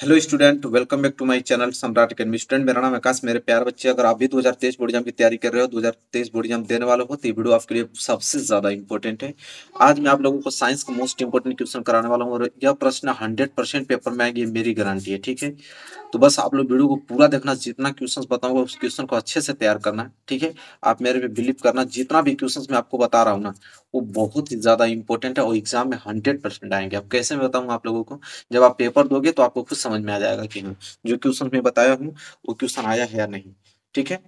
hello student welcome back to my channel Samrat academy student मेरा नाम आकाश मेरे प्यार बच्चे अगर आप भी 2023 बोर्ड एग्जाम की तैयारी कर रहे हो 2023 बोर्ड एग्जाम देने वाले हो तो ये वीडियो आपके लिए सबसे ज्यादा इंपॉर्टेंट है आज मैं आप लोगों को साइंस का मोस्ट इंपॉर्टेंट क्वेश्चन कराने वाला हूँ और यह प्रश्न हंड्रेड पेपर में आएंगे मेरी गारंटी है ठीक है तो बस आप लोग वीडियो को पूरा देखना जितना क्वेश्चन बताऊंगा उस क्वेश्चन को अच्छे से तैयार करना ठीक है आप मेरे पे बिलीव करना जितना भी क्वेश्चन मैं आपको बता रहा हूँ ना वो बहुत ही ज्यादा इंपॉर्टेंट है और एग्जाम में हंड्रेड आएंगे अब कैसे मैं बताऊंगा आप लोगों को जब आप पेपर दोगे तो आपको खुद समझ में आ जाएगा कि हाँ जो क्वेश्चन में बताया हूँ वो क्वेश्चन आया है या नहीं ठीक है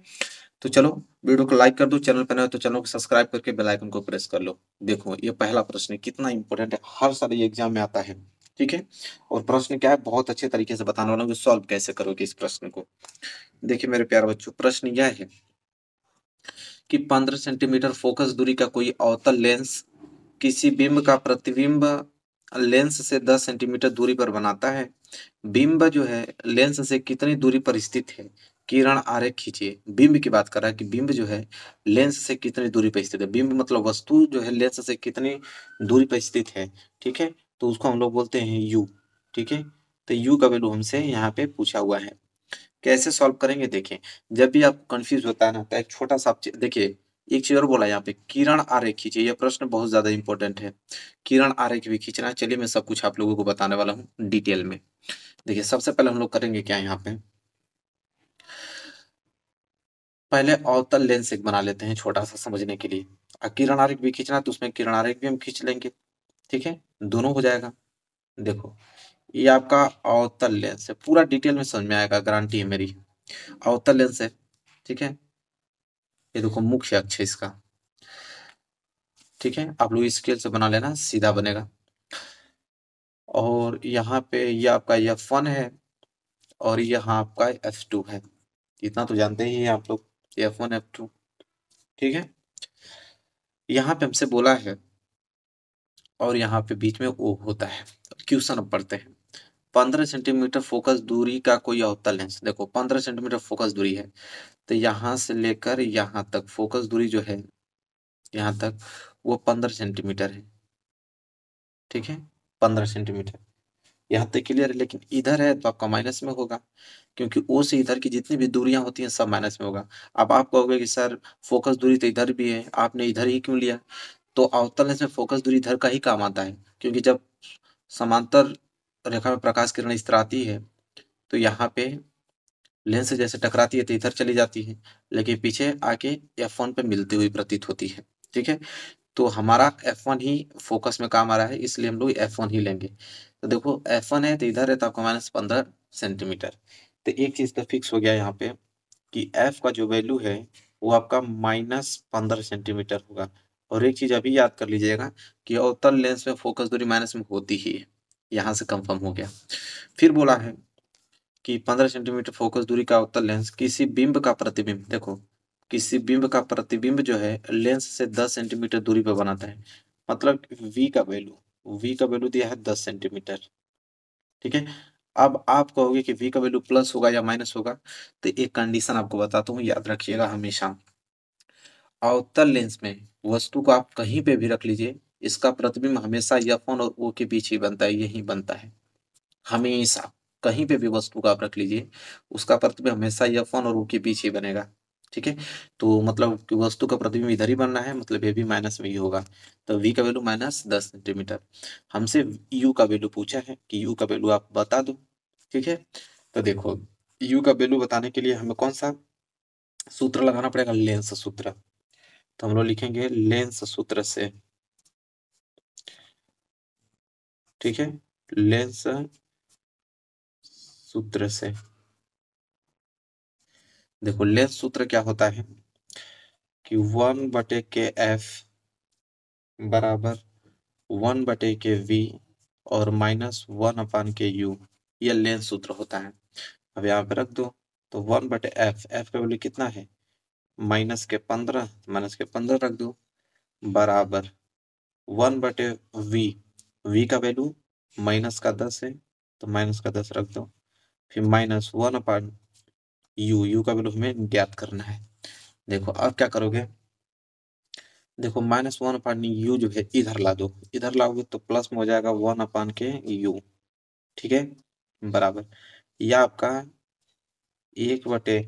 तो चलो वीडियो को लाइक कर दो चैनल पर नए तो चैनल को सब्सक्राइब करके बेल आइकन को प्रेस कर लो देखो ये पहला प्रश्न कितना इंपॉर्टेंट है हर साल ये एग्जाम में आता है ठीक है और प्रश्न क्या है बहुत अच्छे तरीके से बताने वाला हूँ सॉल्व कैसे करोगे इस प्रश्न को देखिए मेरे प्यारे बच्चों प्रश्न यह है कि पंद्रह सेंटीमीटर फोकस दूरी का कोई अवतल लेंस किसी बिंब का प्रतिबिंब लेंस से 10 सेंटीमीटर दूरी पर बनाता है बिंब जो है लेंस से कितनी दूरी पर स्थित है किरण आरेख खींचे बिंब की बात कर रहा है कि बिंब जो है लेंस से कितनी दूरी पर स्थित है बिंब मतलब वस्तु जो है लेंस से कितनी दूरी पर स्थित है ठीक है तो उसको हम लोग बोलते हैं यू ठीक है तो यू का वेलू हमसे यहाँ पे पूछा हुआ है कैसे सॉल्व करेंगे देखें जब भी आप कंफ्यूज होता है ना तो एक छोटा सा देखिए एक चीज और बोला यहाँ पे किरण आरेख खींचे यह प्रश्न बहुत ज्यादा इंपॉर्टेंट है किरण आरेख भी खींचना है चलिए मैं सब कुछ आप लोगों को बताने वाला हूँ डिटेल में देखिए सबसे पहले हम लोग करेंगे क्या यहाँ पे पहले अवतल लेंस एक बना लेते हैं छोटा सा समझने के लिए किरण आरेख भी खींचना तो उसमें किरण आरेख भी हम खींच लेंगे ठीक है दोनों हो जाएगा देखो ये आपका अवतल लेंस है पूरा डिटेल में समझ में आएगा गारंटी है मेरी अवतल लेंस है ठीक है ये देखो मुख्य अक्ष इसका ठीक है आप लोग स्केल से बना लेना सीधा बनेगा और यहाँ पे ये यह आपका एफ वन है और यहाँ आपका एफ टू है इतना तो जानते ही हैं आप लोग एफ वन एफ टू ठीक है यहाँ पे हमसे बोला है और यहाँ पे बीच में ओ होता है क्वेश्चन अब पढ़ते हैं पंद्रह सेंटीमीटर फोकस दूरी का कोई अवतल है देखो पंद्रह सेंटीमीटर फोकस दूरी है तो यहाँ से लेकर यहाँ तक फोकस दूरी जो है यहाँ तक वो पंद्रह सेंटीमीटर है ठीक है पंद्रह सेंटीमीटर यहाँ तक क्लियर है लेकिन इधर है तो आपका माइनस में होगा क्योंकि ओ से इधर की जितनी भी दूरियां होती हैं सब माइनस में होगा अब आप कहोगे कि सर फोकस दूरी तो इधर भी है आपने इधर ही क्यों लिया तो अवतल से फोकस दूरी इधर का ही काम आता है क्योंकि जब समांतर रेखा में प्रकाश किरण इस तरह आती है तो यहाँ पे लेंस जैसे टकराती है तो इधर चली जाती है लेकिन पीछे आके एफ वन पे मिलती हुई प्रतीत होती है ठीक है तो हमारा एफ वन ही फोकस में काम आ रहा है इसलिए हम लोग एफ वन ही लेंगे तो देखो एफ वन है तो इधर है तो आपको माइनस पंद्रह सेंटीमीटर तो एक चीज तो फिक्स हो गया यहाँ पे कि एफ का जो वैल्यू है वो आपका माइनस पंद्रह सेंटीमीटर होगा और एक चीज अभी याद कर लीजिएगा कि अवतल लेंस में फोकस दूरी माइनस में होती ही है यहाँ से कंफर्म हो गया फिर बोला है कि 15 सेंटीमीटर फोकस दूरी का उत्तर लेंस किसी बिंब का प्रतिबिंब देखो किसी बिंब का प्रतिबिंब जो है लेंस से 10 सेंटीमीटर दूरी पर बनाता है मतलब वी का वैल्यू वी का वैल्यू दिया है 10 सेंटीमीटर ठीक है अब आप कहोगे कि वी का वैल्यू प्लस होगा या माइनस होगा तो एक कंडीशन आपको बताता हूँ याद रखिएगा हमेशा अवतल लेंस में वस्तु को आप कहीं पे भी रख लीजिए इसका प्रतिबिंब हमेशा यफोन और ओ के बीच ही बनता है यही बनता है हमेशा कहीं पे भी वस्तु का आप रख लीजिए उसका प्रतिबिंब हमेशा यफोन और ओ के बीच ही बनेगा ठीक है तो मतलब वस्तु का प्रतिबिंब इधर ही बनना है मतलब ये भी माइनस में ही होगा तो वी का वैल्यू माइनस दस सेंटीमीटर हमसे यू का वैल्यू पूछा है कि यू का वैल्यू आप बता दो ठीक है तो देखो यू का वैल्यू बताने के लिए हमें कौन सा सूत्र लगाना पड़ेगा लेंस सूत्र तो हम लोग लिखेंगे लेंस सूत्र से ठीक है लेंस सूत्र से देखो लेंस सूत्र क्या होता है कि वन बटे के एफ बराबर वन बटे के वी और माइनस वन अपान के यू यह लेंस सूत्र होता है अब यहाँ पे रख दो तो वन बटे एफ एफ का वैल्यू कितना है माइनस के पंद्रह माइनस के पंद्रह रख दो बराबर वन बटे वी वी का वैल्यू माइनस का दस है तो माइनस का दस रख दो फिर minus one upon u u का वैल्यू हमें ज्ञात करना है देखो अब क्या करोगे देखो माइनस वन अपॉन यू जो है इधर ला दो इधर लाओगे तो प्लस में हो जाएगा वन अपॉन के यू ठीक है बराबर या आपका एक बटे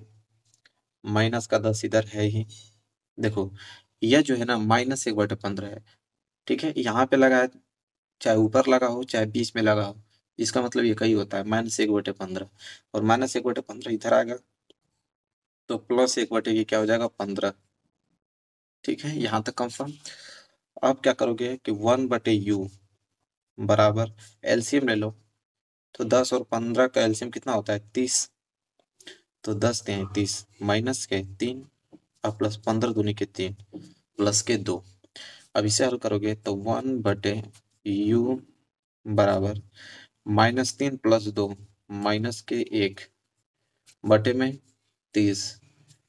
माइनस का दस इधर है ही देखो यह जो है ना माइनस एक बटे पंद्रह है ठीक है यहाँ पे लगाया चाहे ऊपर लगा हो चाहे बीच में लगा हो इसका मतलब ये कई होता है माइनस एक बटे पंद्रह और माइनस एक बटे पंद्रह इधर आएगा तो प्लस एक बटे ये क्या हो जाएगा पंद्रह ठीक है यहाँ तक कंफर्म अब क्या करोगे कि वन बटे यू बराबर एलसीएम ले लो तो दस और पंद्रह का एलसीएम कितना होता है तीस तो दस के तीस माइनस के तीन और प्लस पंद्रह दूनी के तीन प्लस के दो अब इसे हल करोगे तो वन बटे u बराबर माइनस तीन प्लस दो माइनस के एक बटे में तीस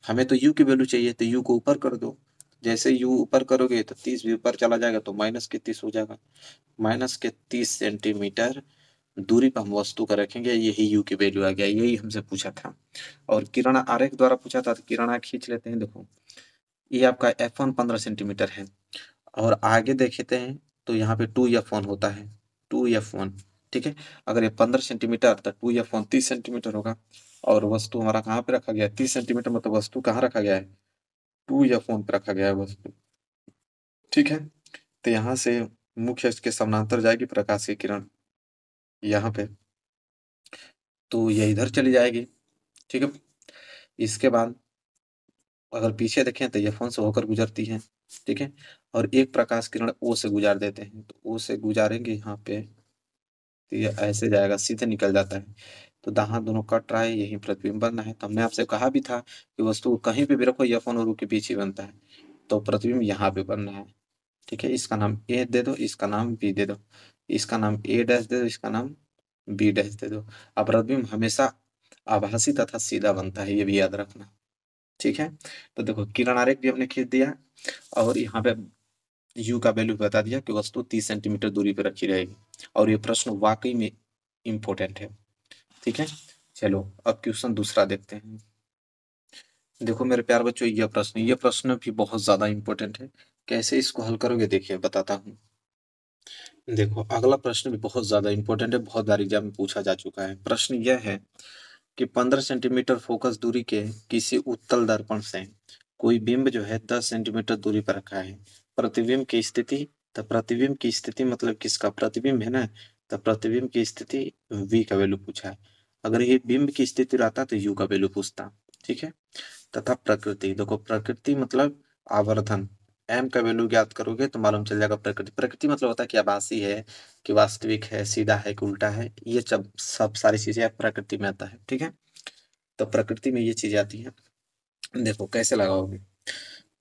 हमें तो यू की वैल्यू चाहिए तो यू को ऊपर कर दो जैसे यू ऊपर करोगे तो तीस भी ऊपर चला जाएगा तो माइनस के तीस हो जाएगा माइनस के तीस सेंटीमीटर दूरी पर हम वस्तु का रखेंगे यही यू की वैल्यू आ गया यही हमसे पूछा था और किरण आरेख द्वारा पूछा था तो किरण खींच लेते हैं देखो ये आपका एफ वन पंद्रह सेंटीमीटर है और आगे देखते हैं तो यहाँ पे टू एफ वन होता है टू एफ वन ठीक है अगर ये पंद्रह सेंटीमीटर तो टू एफ वन तीस सेंटीमीटर होगा और वस्तु हमारा कहाँ पे रखा गया है तीस सेंटीमीटर मतलब वस्तु कहाँ रखा गया है टू एफ वन पे रखा गया है वस्तु ठीक है तो यहाँ से मुख्य के समानांतर जाएगी प्रकाश की किरण यहाँ पे तो ये इधर चली जाएगी ठीक है इसके बाद अगर पीछे देखें तो यह फोन से होकर गुजरती है ठीक है और एक प्रकाश किरण ओ से गुजार देते हैं तो ओ से गुजारेंगे यहाँ पे तो यह ऐसे जाएगा सीधे निकल जाता है तो दाहां दोनों कट रहा है यही प्रतिबिंब बनना है तो हमने आपसे कहा भी था कि वस्तु कहीं पे भी रखो यह फोन और के पीछे बनता है तो प्रतिबिंब यहाँ पे बनना है ठीक है इसका नाम ए दे दो इसका नाम बी दे दो इसका नाम ए डैश दे दो इसका नाम बी डैश दे दो अब प्रतिबिंब हमेशा आभासी तथा सीधा बनता है ये भी याद रखना ठीक है तो देखो किरण आरेख भी हमने खींच दिया और यहाँ पे यू का वैल्यू बता दिया कि वस्तु तीस सेंटीमीटर दूरी पर रखी रहेगी और ये प्रश्न वाकई में इम्पोर्टेंट है ठीक है चलो अब क्वेश्चन दूसरा देखते हैं देखो मेरे प्यार बच्चों यह प्रश्न यह प्रश्न भी बहुत ज्यादा इम्पोर्टेंट है कैसे इसको हल करोगे देखिए बताता हूँ देखो अगला प्रश्न भी बहुत ज्यादा इम्पोर्टेंट है बहुत बार एग्जाम में पूछा जा चुका है प्रश्न यह है कि 15 सेंटीमीटर फोकस दूरी के किसी उत्तल दर्पण से कोई बिंब जो है 10 सेंटीमीटर दूरी पर रखा है प्रतिबिंब की स्थिति तो प्रतिबिंब की स्थिति मतलब किसका प्रतिबिंब है ना तो प्रतिबिंब की स्थिति वी का वैल्यू पूछा है अगर ये बिंब की स्थिति रहता तो यू का वैल्यू पूछता ठीक है तथा प्रकृति देखो प्रकृति मतलब आवर्धन एम का वैल्यू ज्ञात करोगे तो मालूम चल जाएगा प्रकृति प्रकृति मतलब होता है कि आभासी है कि वास्तविक है सीधा है कि उल्टा है ये सब सब सारी चीजें प्रकृति में आता है ठीक है तो प्रकृति में ये चीजें आती हैं देखो कैसे लगाओगे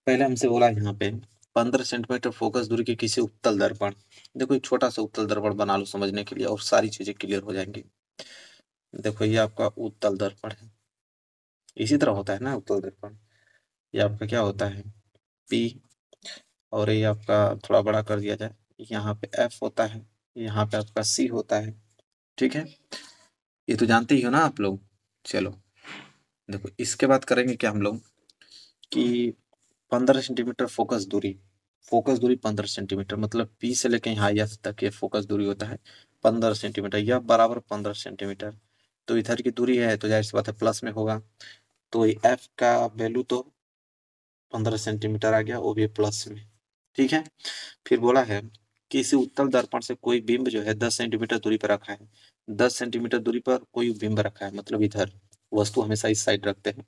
पहले हमसे बोला यहाँ पे पंद्रह सेंटीमीटर फोकस दूरी के किसी उत्तल दर्पण देखो एक छोटा सा उत्तल दर्पण बना लो समझने के लिए और सारी चीजें क्लियर हो जाएंगी देखो ये आपका उत्तल दर्पण है इसी तरह होता है ना उत्तल दर्पण ये आपका क्या होता है पी और ये आपका थोड़ा बड़ा कर दिया जाए यहाँ पे एफ होता है यहाँ पे आपका सी होता है ठीक है ये तो जानते ही हो ना आप लोग चलो देखो इसके बाद करेंगे क्या हम लोग कि पंद्रह सेंटीमीटर फोकस दूरी फोकस दूरी पंद्रह सेंटीमीटर मतलब पी से लेके यहाँ एफ तक ये फोकस दूरी होता है पंद्रह सेंटीमीटर यह बराबर पंद्रह सेंटीमीटर तो इधर की दूरी है तो जाहिर सी बात है प्लस में होगा तो एफ का वैल्यू तो पंद्रह सेंटीमीटर आ गया वो भी प्लस में ठीक है फिर बोला है कि इसी उत्तल दर्पण से कोई बिंब जो है दस सेंटीमीटर दूरी पर रखा है दस सेंटीमीटर दूरी पर कोई बिंब रखा है मतलब इधर वस्तु हमेशा इस साइड रखते हैं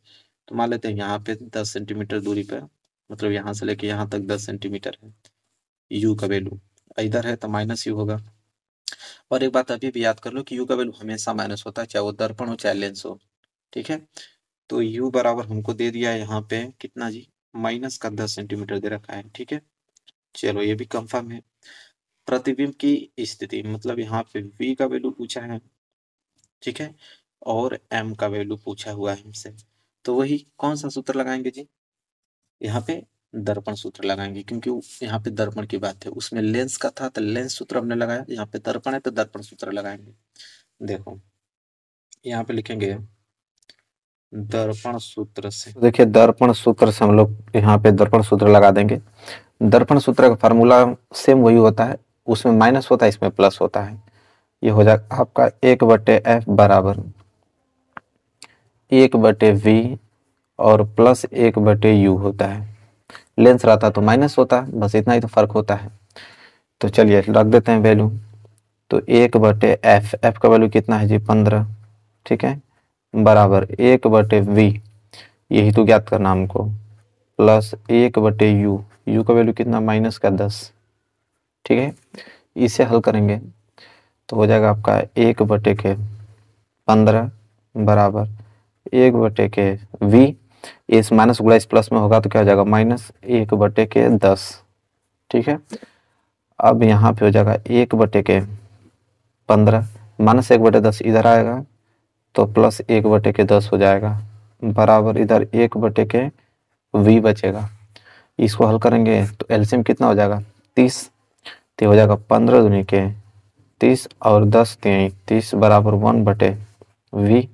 तो मान लेते हैं यहाँ पे दस सेंटीमीटर दूरी पर मतलब यहाँ से लेके यहाँ तक दस सेंटीमीटर है यू का वेलू इधर है तो माइनस यू होगा और एक बात अभी भी याद कर लो कि यू का वेलू हमेशा माइनस होता है चाहे वो दर्पण हो चाहे लेंस हो ठीक है तो यू बराबर हमको दे दिया है यहाँ पे कितना जी माइनस का दस सेंटीमीटर दे रखा है ठीक है चलो ये भी कंफर्म है प्रतिबिंब की स्थिति मतलब यहाँ पे v का वैल्यू पूछा है ठीक है और m का वैल्यू पूछा हुआ है हमसे तो वही कौन सा सूत्र लगाएंगे जी यहाँ पे दर्पण सूत्र लगाएंगे क्योंकि यहाँ पे दर्पण की बात है उसमें लेंस का था तो लेंस सूत्र हमने लगाया यहाँ पे दर्पण है तो दर्पण सूत्र लगाएंगे देखो यहाँ पे लिखेंगे दर्पण सूत्र से तो देखिए दर्पण सूत्र से हम लोग यहाँ पे दर्पण सूत्र लगा देंगे दर्पण सूत्र का फॉर्मूला सेम वही होता है उसमें माइनस होता है इसमें प्लस होता है ये हो जाएगा आपका एक बटे एफ बराबर एक बटे वी और प्लस एक बटे यू होता है लेंस रहता तो माइनस होता है बस इतना ही तो फर्क होता है तो चलिए रख देते हैं वैल्यू तो एक बटे एफ एफ का वैल्यू कितना है जी पंद्रह ठीक है बराबर एक बटे वी यही तो ज्ञात करना हमको प्लस एक बटे यू यू का वैल्यू कितना माइनस का दस ठीक है इसे हल करेंगे तो हो जाएगा आपका एक बटे के पंद्रह बराबर एक बटे के वी इस माइनस गुड़ा इस प्लस में होगा तो क्या हो जाएगा माइनस एक बटे के दस ठीक है अब यहाँ पे हो जाएगा एक बटे के पंद्रह माइनस एक बटे दस इधर आएगा तो प्लस एक बटे के दस हो जाएगा बराबर इधर एक बटे के वी बचेगा इसको हल करेंगे तो एल्सियम कितना हो जाएगा तीस तो हो जाएगा पंद्रह दुनिया के तीस और दस तीन तीस बराबर वन बटे वी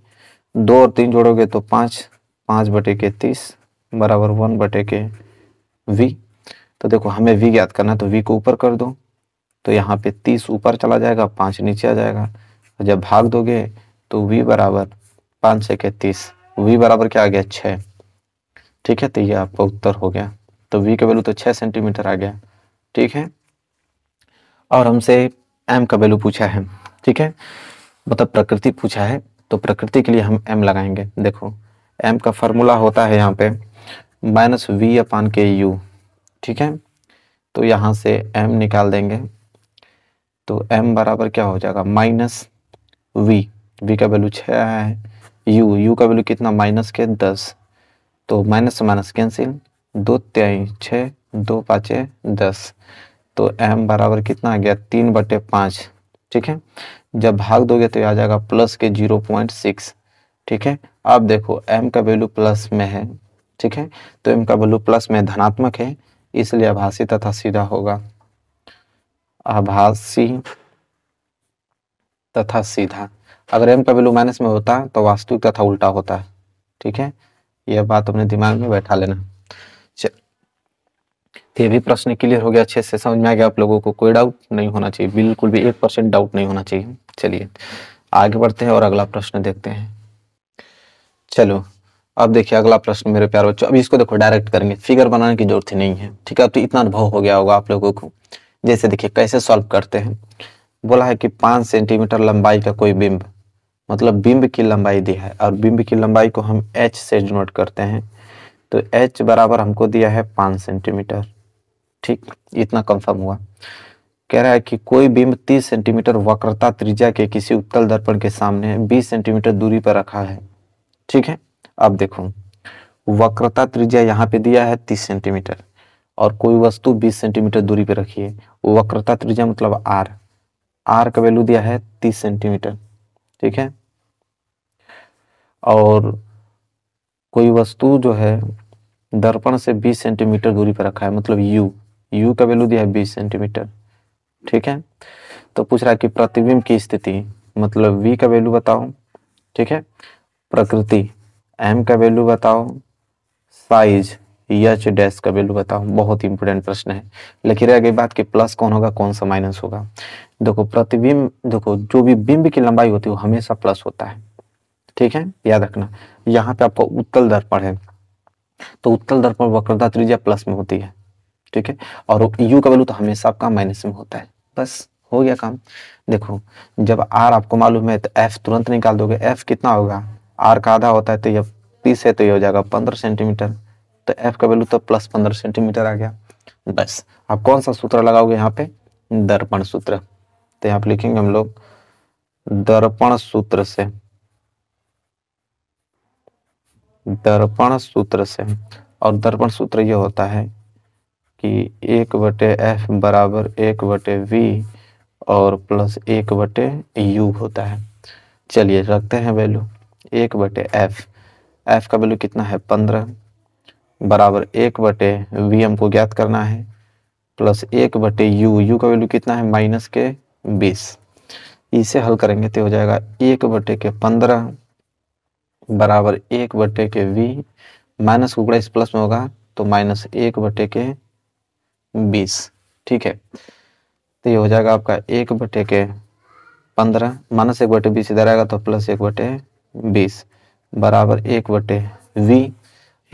दो और तीन जोड़ोगे तो पाँच पाँच बटे के तीस बराबर वन बटे के वी तो देखो हमें वी याद करना है तो वी को ऊपर कर दो तो यहाँ पे तीस ऊपर चला जाएगा पाँच नीचे आ जाएगा जब भाग दोगे तो v बराबर पांच सौ के तीस वी बराबर क्या आ गया छ ठीक है तो ये आपका उत्तर हो गया तो वी का वैल्यू तो छह सेंटीमीटर आ गया ठीक है और हमसे एम का वैल्यू पूछा है ठीक है मतलब प्रकृति पूछा है तो प्रकृति के लिए हम एम लगाएंगे देखो एम का फॉर्मूला होता है यहाँ पे माइनस वी अपान के यू ठीक है तो यहाँ से एम निकाल देंगे तो एम बराबर क्या हो जाएगा माइनस वी बी का वैल्यू छः है यू यू का वैल्यू कितना माइनस के दस तो माइनस से माइनस कैंसिल दो त्याई छः दो पाँचे दस तो एम बराबर कितना आ गया तीन बटे पाँच ठीक है जब भाग दोगे तो आ जाएगा प्लस के जीरो पॉइंट सिक्स ठीक है अब देखो एम का वैल्यू प्लस में है ठीक है तो एम का वैल्यू प्लस में धनात्मक है इसलिए आभासी तथा सीधा होगा आभासी तथा सीधा अगर एम का वैल्यू माइनस में होता है तो वास्तविक तथा उल्टा होता है ठीक है यह बात अपने दिमाग में बैठा लेना ये भी प्रश्न क्लियर हो गया अच्छे से समझ में आ गया आप लोगों को कोई डाउट नहीं होना चाहिए बिल्कुल भी एक परसेंट डाउट नहीं होना चाहिए चलिए आगे बढ़ते हैं और अगला प्रश्न देखते हैं चलो अब देखिए अगला प्रश्न मेरे प्यार बच्चों अब इसको देखो डायरेक्ट करेंगे फिगर बनाने की जरूरत ही नहीं है ठीक है अब तो इतना अनुभव हो गया होगा आप लोगों को जैसे देखिए कैसे सॉल्व करते हैं बोला है कि पांच सेंटीमीटर लंबाई का कोई बिंब मतलब बिंब की लंबाई दी है और बिंब की लंबाई को हम एच से डिनोट करते हैं तो एच बराबर हमको दिया है पाँच सेंटीमीटर ठीक इतना कंफर्म हुआ कह रहा है कि कोई बिंब 30 सेंटीमीटर वक्रता त्रिज्या के किसी उत्तल दर्पण के सामने 20 सेंटीमीटर दूरी पर रखा है ठीक है अब देखो वक्रता त्रिज्या यहाँ पे दिया है 30 सेंटीमीटर और कोई वस्तु 20 सेंटीमीटर दूरी पर रखी है वक्रता त्रिज्या मतलब आर आर का वैल्यू दिया है 30 सेंटीमीटर ठीक है और कोई वस्तु जो है दर्पण से 20 सेंटीमीटर दूरी पर रखा है मतलब यू यू का वैल्यू दिया है 20 सेंटीमीटर ठीक है तो पूछ रहा है कि प्रतिबिंब की स्थिति मतलब वी का वैल्यू बताओ ठीक है प्रकृति एम का वैल्यू बताओ साइज यच डैश का वैल्यू बताओ बहुत इंपोर्टेंट प्रश्न है लेकिन रह गई बात कि प्लस कौन होगा कौन सा माइनस होगा देखो प्रतिबिंब देखो जो भी बिंब की लंबाई होती है वो हमेशा प्लस होता है ठीक है याद रखना यहाँ पे आपका उत्तल दर्पण है तो उत्तल दर्पण वक्रता त्रिज्या प्लस में होती है ठीक है और यू का वैल्यू तो हमेशा आपका माइनस में होता है बस हो गया काम देखो जब आर आपको मालूम है तो एफ तुरंत निकाल दोगे एफ कितना होगा आर का आधा होता है तो यह तीस है तो ये हो जाएगा पंद्रह सेंटीमीटर तो एफ का वैल्यू तो प्लस पंद्रह सेंटीमीटर आ गया बस आप कौन सा सूत्र लगाओगे यहाँ पे दर्पण सूत्र तो यहाँ पे लिखेंगे हम लोग दर्पण सूत्र से दर्पण सूत्र से और दर्पण सूत्र ये होता है कि एक बटे एफ बराबर एक बटे वी और प्लस एक बटे यू होता है चलिए रखते हैं वैल्यू एक बटे एफ एफ का वैल्यू कितना है पंद्रह बराबर एक बटे वी हमको ज्ञात करना है प्लस एक बटे यू यू का वैल्यू कितना है माइनस के बीस इसे हल करेंगे तो हो जाएगा एक बटे के पंद्रह बराबर एक बटे के वी माइनस कुकड़ा इस प्लस में होगा तो माइनस एक बटे के बीस ठीक है तो ये हो जाएगा आपका एक बटे के पंद्रह माइनस एक बटे बीस इधर आएगा तो प्लस एक बटे बीस बराबर एक बटे वी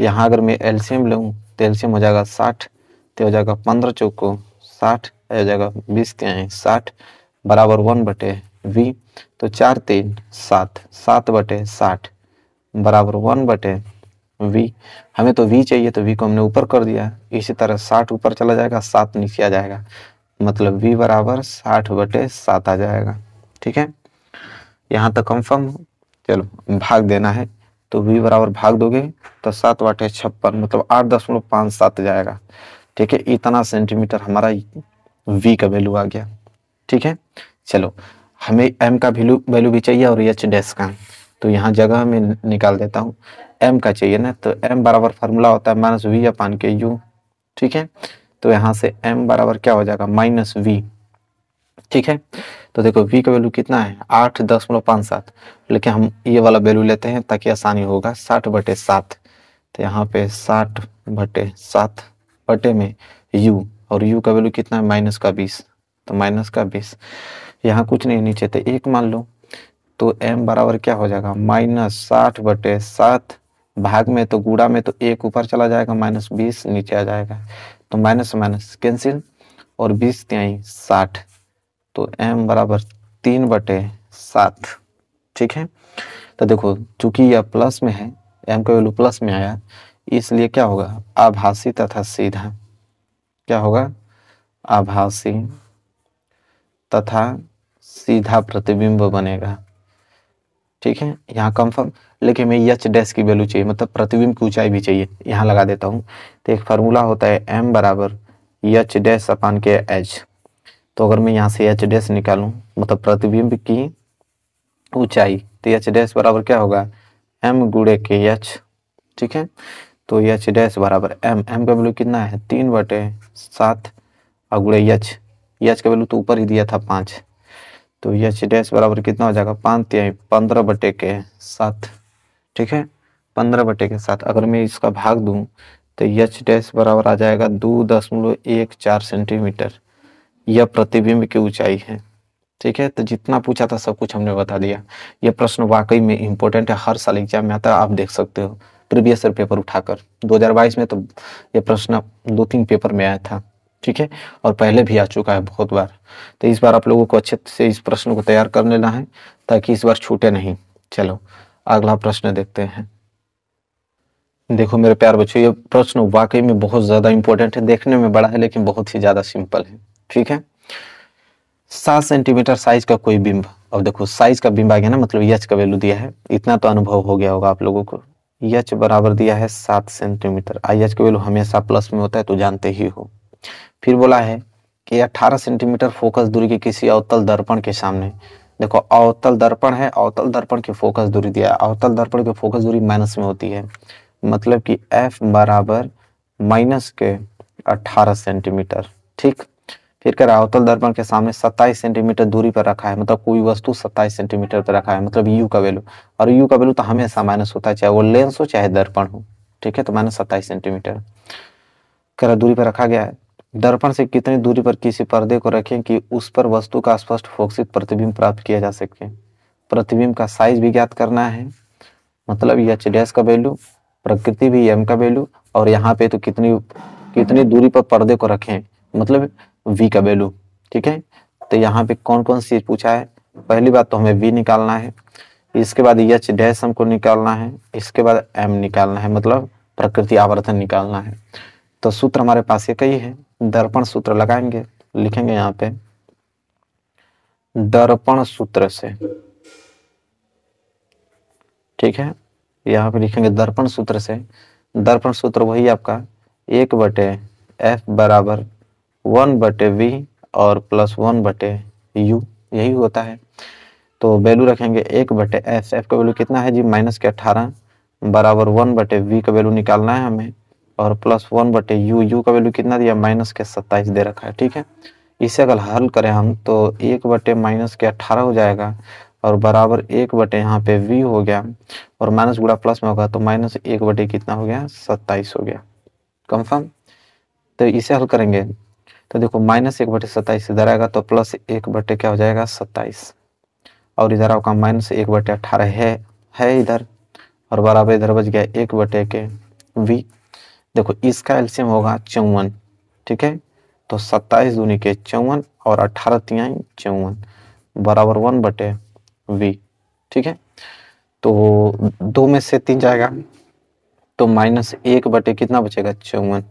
यहाँ अगर मैं एल्शियम लूँ तो एल्शियम हो जाएगा साठ तो हो जाएगा पंद्रह चौको साठ हो जाएगा बीस त्याँ साठ बराबर वन बटे वी तो चार तीन सात सात बटे साठ बराबर वन बटे वी हमें तो वी चाहिए तो वी को हमने ऊपर कर दिया इसी तरह साठ ऊपर चला जाएगा सात नीचे आ जाएगा मतलब वी बराबर साठ बटे सात आ जाएगा ठीक है यहाँ तक कंफर्म चलो भाग देना है तो वी बराबर भाग दोगे तो सात बटे छप्पन मतलब आठ दशमलव पाँच सात जाएगा ठीक है इतना सेंटीमीटर हमारा वी का वैल्यू आ गया ठीक है चलो हमें एम का वैल्यू वैल्यू भी चाहिए और एच डैश का तो यहाँ जगह में निकाल देता हूँ एम का चाहिए ना तो एम बराबर फार्मूला होता है माइनस वी अपान के यू ठीक है तो यहाँ से एम बराबर क्या हो जाएगा माइनस वी ठीक है तो देखो वी का वैल्यू कितना है आठ दशमलव पाँच सात लेकिन हम ये वाला वैल्यू लेते हैं ताकि आसानी होगा साठ बटे सात तो यहाँ पे साठ बटे सात बटे में यू और यू का वैल्यू कितना है माइनस का बीस तो माइनस का बीस यहाँ कुछ नहीं नीचे तो एक मान लो तो m बराबर क्या हो जाएगा माइनस साठ बटे सात भाग में तो गुड़ा में तो एक ऊपर चला जाएगा माइनस बीस नीचे आ जाएगा तो माइनस माइनस कैंसिल और बीस त्याई साठ तो m बराबर तीन बटे सात ठीक है तो देखो चूंकि यह प्लस में है एम का वैल्यू प्लस में आया इसलिए क्या होगा आभासी तथा सीधा क्या होगा आभासी तथा सीधा प्रतिबिंब बनेगा ठीक है यहाँ कंफर्म लेकिन हमें यच डैश की वैल्यू चाहिए मतलब प्रतिबिंब की ऊंचाई भी चाहिए यहाँ लगा देता हूँ तो एक फार्मूला होता है एम बराबर यच डैश अपान के एच तो अगर मैं यहाँ से यच डैश निकालूँ मतलब प्रतिबिंब की ऊंचाई तो यच डैश बराबर क्या होगा एम गुड़े के यच ठीक है तो यच डैश बराबर एम एम का वैल्यू कितना है तीन बटे सात और गुड़े यच यच का वैल्यू तो ऊपर ही दिया था पाँच तो यच डैश बराबर कितना हो जाएगा पाँच तिहाई पंद्रह बटे के साथ ठीक है पंद्रह बटे के साथ अगर मैं इसका भाग दूं तो यच डैश बराबर आ जाएगा दो दशमलव एक चार सेंटीमीटर यह प्रतिबिंब की ऊंचाई है ठीक है तो जितना पूछा था सब कुछ हमने बता दिया यह प्रश्न वाकई में इंपॉर्टेंट है हर साल एग्जाम में आता है आप देख सकते हो प्रीवियस पेपर उठाकर 2022 में तो यह प्रश्न दो तीन पेपर में आया था ठीक है और पहले भी आ चुका है बहुत बार तो इस बार आप लोगों को अच्छे से इस प्रश्न को तैयार कर लेना है ताकि इस बार छूटे नहीं चलो अगला प्रश्न देखते हैं देखो मेरे प्यार बच्चों ये प्रश्न वाकई में बहुत ज्यादा इंपॉर्टेंट है देखने में बड़ा है लेकिन बहुत ही ज्यादा सिंपल है ठीक है सात सेंटीमीटर साइज का कोई बिंब अब देखो साइज का बिंब आ गया ना मतलब यच का वैल्यू दिया है इतना तो अनुभव हो गया होगा आप लोगों को यच बराबर दिया है सात सेंटीमीटर आई यच का वैल्यू हमेशा प्लस में होता है तो जानते ही हो फिर बोला है कि 18 सेंटीमीटर फोकस दूरी के किसी अवतल दर्पण के सामने देखो अवतल दर्पण है अवतल दर्पण की फोकस दूरी दिया है अवतल दर्पण की फोकस दूरी माइनस में होती है मतलब कि एफ बराबर माइनस के 18 सेंटीमीटर ठीक फिर कह रहा अवतल दर्पण के सामने 27 सेंटीमीटर दूरी पर रखा है मतलब कोई वस्तु 27 सेंटीमीटर पर रखा है मतलब यू का वैल्यू और यू का वैल्यू तो हमेशा माइनस होता है चाहे वो लेंस हो चाहे दर्पण हो ठीक है तो माइनस सत्ताईस सेंटीमीटर कह रहा दूरी पर रखा गया है दर्पण से कितनी दूरी पर किसी पर्दे को रखें कि उस पर वस्तु का स्पष्ट फोक्सित प्रतिबिंब प्राप्त किया जा सके प्रतिबिंब का साइज भी ज्ञात करना है मतलब एच डैश का वैल्यू प्रकृति भी एम का वैल्यू और यहाँ पे तो कितनी कितनी दूरी पर पर्दे को रखें मतलब वी का वैल्यू ठीक है तो यहाँ पे कौन कौन सी पूछा है पहली बात तो हमें वी निकालना है इसके बाद एच डैश हमको निकालना है इसके बाद एम निकालना है मतलब प्रकृति आवर्तन निकालना है तो सूत्र हमारे पास ये कई है दर्पण सूत्र लगाएंगे लिखेंगे यहाँ पे दर्पण सूत्र से ठीक है यहाँ पे लिखेंगे दर्पण सूत्र से दर्पण सूत्र वही आपका एक बटे एफ बराबर वन बटे वी और प्लस वन बटे यू यही होता है तो वैल्यू रखेंगे एक बटे एफ एफ का वैल्यू कितना है जी माइनस के अठारह बराबर वन बटे वी का वैल्यू निकालना है हमें और प्लस वन बटे यू यू का वैल्यू कितना दिया माइनस के सत्ताईस दे रखा है ठीक है इसे अगर हल करें हम तो एक बटे माइनस के अट्ठारह हो जाएगा और बराबर एक बटे यहाँ पे वी हो गया और माइनस गुड़ा प्लस में होगा तो माइनस एक बटे कितना हो गया सत्ताईस हो गया कंफर्म तो इसे हल करेंगे तो देखो माइनस एक बटे सत्ताईस इधर आएगा तो प्लस एक बटे क्या हो जाएगा सत्ताईस और इधर आपका माइनस एक बटे अट्ठारह है है इधर और बराबर इधर बच गया एक बटे के वी देखो इसका e एल्सियम होगा चौवन ठीक है तो सत्ताईस दूनी के चौवन और अठारह तिहाई चौवन बराबर वन बटे वी ठीक है तो दो में से तीन जाएगा तो माइनस एक बटे कितना बचेगा चौवन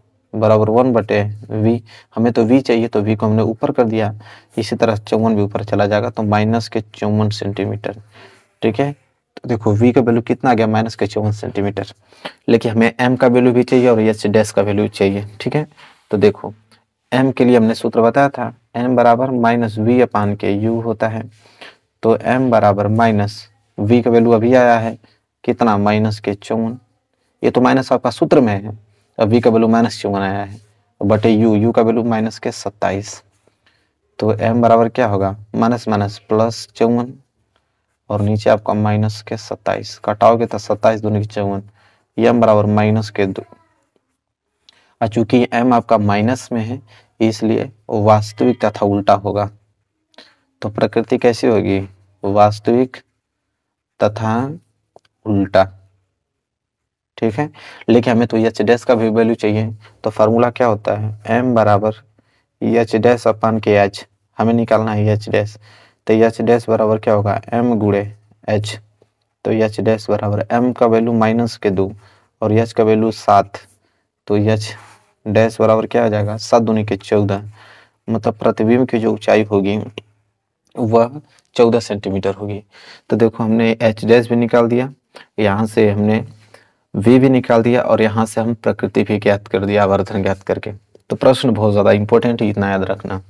बराबर वन बटे वी हमें तो वी चाहिए तो वी को हमने ऊपर कर दिया इसी तरह चौवन भी ऊपर चला जाएगा तो माइनस के चौवन सेंटीमीटर ठीक है तो देखो वी का वैल्यू कितना आ गया माइनस का चौवन सेंटीमीटर लेकिन हमें एम का वैल्यू भी चाहिए और एच डैश का वैल्यू चाहिए ठीक है तो देखो एम के लिए हमने सूत्र बताया था एम बराबर माइनस वी अपान के यू होता है तो एम बराबर माइनस वी का वैल्यू अभी आया है कितना माइनस के चौवन ये तो माइनस आपका सूत्र में है अब वी का वैल्यू माइनस चौवन आया है बटे यू यू का वैल्यू माइनस के सत्ताईस तो एम बराबर क्या होगा माइनस माइनस प्लस चौवन और नीचे आपका माइनस के सत्ताईस कटाओगे तो सत्ताईस दोनों के चौवन एम बराबर माइनस के दो और चूंकि एम आपका माइनस में है इसलिए वास्तविक तथा उल्टा होगा तो प्रकृति कैसी होगी वास्तविक तथा उल्टा ठीक है लेकिन हमें तो एच डैश का भी वैल्यू चाहिए तो फार्मूला क्या होता है एम बराबर एच डैश अपन के एच हमें निकालना है एच डैश तो यच डैश बराबर क्या होगा एम गुड़े एच तो यच डैश बराबर एम का वैल्यू माइनस के दो और यच का वैल्यू सात तो यच डैश बराबर क्या हो जाएगा सात दूनी के चौदह मतलब प्रतिबिंब की जो ऊंचाई होगी वह चौदह सेंटीमीटर होगी तो देखो हमने एच डैश भी निकाल दिया यहाँ से हमने वी भी निकाल दिया और यहाँ से हम प्रकृति भी ज्ञात कर दिया आवर्धन ज्ञात करके तो प्रश्न बहुत ज़्यादा इंपॉर्टेंट है इतना याद रखना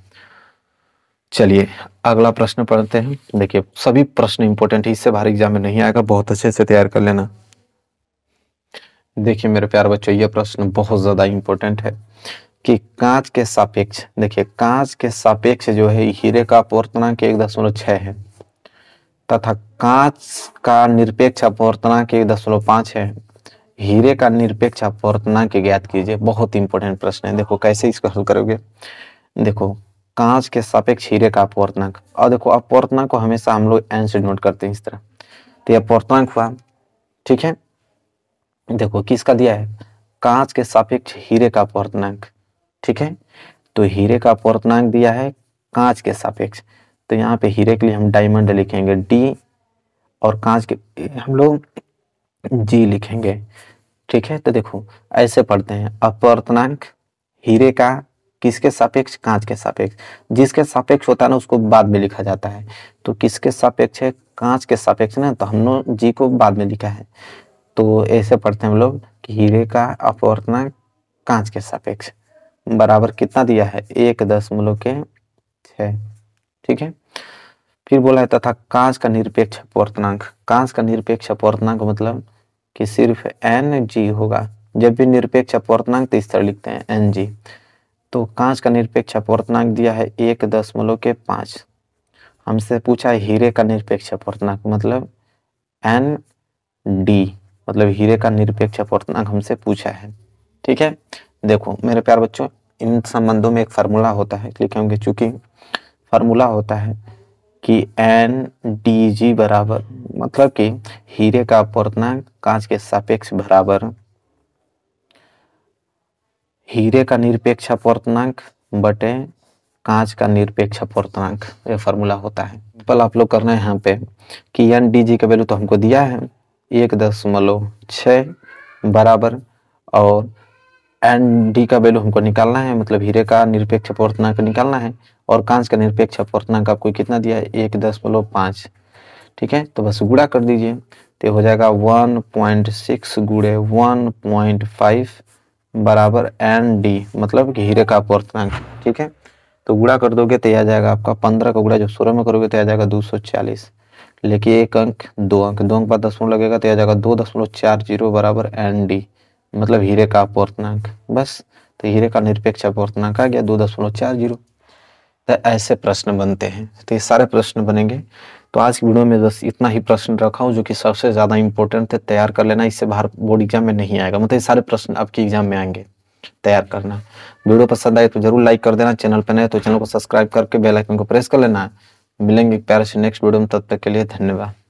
चलिए अगला प्रश्न पढ़ते हैं देखिए सभी प्रश्न इंपोर्टेंट है इससे बाहर एग्जाम में नहीं आएगा बहुत अच्छे से तैयार कर लेना देखिए मेरे प्यार बच्चों यह प्रश्न बहुत ज़्यादा इम्पोर्टेंट है कि कांच के सापेक्ष देखिए कांच के सापेक्ष जो है हीरे का अपवर्तनांक एक दशमलव छः है तथा कांच का निरपेक्ष अपवर्तनांक एक दशमलव पांच है हीरे का निरपेक्ष अपवर्तनांक ज्ञात कीजिए बहुत इंपॉर्टेंट प्रश्न है देखो कैसे इसको हल करोगे देखो कांच के सापेक्ष हीरे का अपवर्तनांक और देखो अपवर्तनांक को हमेशा हम लोग एन से नोट करते हैं इस तरह तो यह अपवर्तनांक हुआ ठीक है देखो किसका दिया है कांच के सापेक्ष हीरे का अपवर्तनांक ठीक है तो हीरे का अपवर्तनांक दिया है कांच के सापेक्ष तो यहाँ पे हीरे के लिए हम डायमंड लिखेंगे डी और कांच के हम लोग जी लिखेंगे ठीक है तो देखो ऐसे पढ़ते हैं अपवर्तनांक हीरे का किसके सापेक्ष कांच के सापेक्ष जिसके सापेक्ष होता है ना उसको बाद में लिखा जाता है तो किसके सापेक्ष है कांच के सापेक्ष ना तो हमने जी को बाद में लिखा है तो ऐसे पढ़ते हैं हम लोग कि हीरे का अपवर्तना कांच के सापेक्ष बराबर कितना दिया है एक दशमलव के छः ठीक है फिर बोला है तथा कांच का निरपेक्ष अपवर्तनांक कांच का निरपेक्ष अपवर्तनांक मतलब कि सिर्फ एन जी होगा जब भी निरपेक्ष अपवर्तनांक तो इस तरह लिखते हैं एन जी तो कांच का निरपेक्ष अपवर्तनांक दिया है एक दशमलव के पाँच हमसे पूछा है हीरे का निरपेक्ष अपवर्तनांक मतलब एन डी मतलब हीरे का निरपेक्ष अपवर्तनांक हमसे पूछा है ठीक है देखो मेरे प्यार बच्चों इन संबंधों में एक फार्मूला होता है लिखेंगे चूंकि फार्मूला होता है कि एन डी जी बराबर मतलब कि हीरे का अपवर्तनांक कांच के सापेक्ष बराबर हीरे का निरपेक्ष अपवर्तनांक बटे कांच का निरपेक्ष अपवर्तनांक ये फॉर्मूला होता है पल आप लोग करना है यहाँ पे कि एन डी जी का वैल्यू तो हमको दिया है एक दशमलव छः बराबर और एन डी का वैल्यू हमको निकालना है मतलब हीरे का निरपेक्ष अपवर्तनांक निकालना है और कांच का निरपेक्ष अपवर्तनांक आपको कितना दिया है एक दशमलव पाँच ठीक है तो बस गुड़ा कर दीजिए तो हो जाएगा वन पॉइंट सिक्स गुड़े वन पॉइंट फाइव बराबर एन डी मतलब कि हीरे का अपवर्तनांक ठीक है तो गुड़ा कर दोगे तो आ जाएगा आपका पंद्रह का गुड़ा जब सोलह में करोगे तो आ जाएगा दो सौ चालीस लेकिन एक अंक दो अंक दो अंक पर दसवों लगेगा तो आ जाएगा दो दशमलव चार जीरो बराबर एन डी मतलब हीरे का अपवर्तनांक बस तो हीरे का निरपेक्ष अपवर्तनांक आ गया दो दशमलव चार जीरो तो ऐसे प्रश्न बनते हैं तो ये सारे प्रश्न बनेंगे तो आज की वीडियो में बस इतना ही प्रश्न रखा हूँ जो कि सबसे ज़्यादा इंपॉर्टेंट है तैयार कर लेना इससे बाहर बोर्ड एग्जाम में नहीं आएगा मतलब सारे प्रश्न आपके एग्जाम में आएंगे तैयार करना वीडियो पसंद आए तो जरूर लाइक कर देना चैनल पर नए तो चैनल को सब्सक्राइब करके बेलाइकन को प्रेस कर लेना मिलेंगे प्यार से नेक्स्ट वीडियो में तब तक के लिए धन्यवाद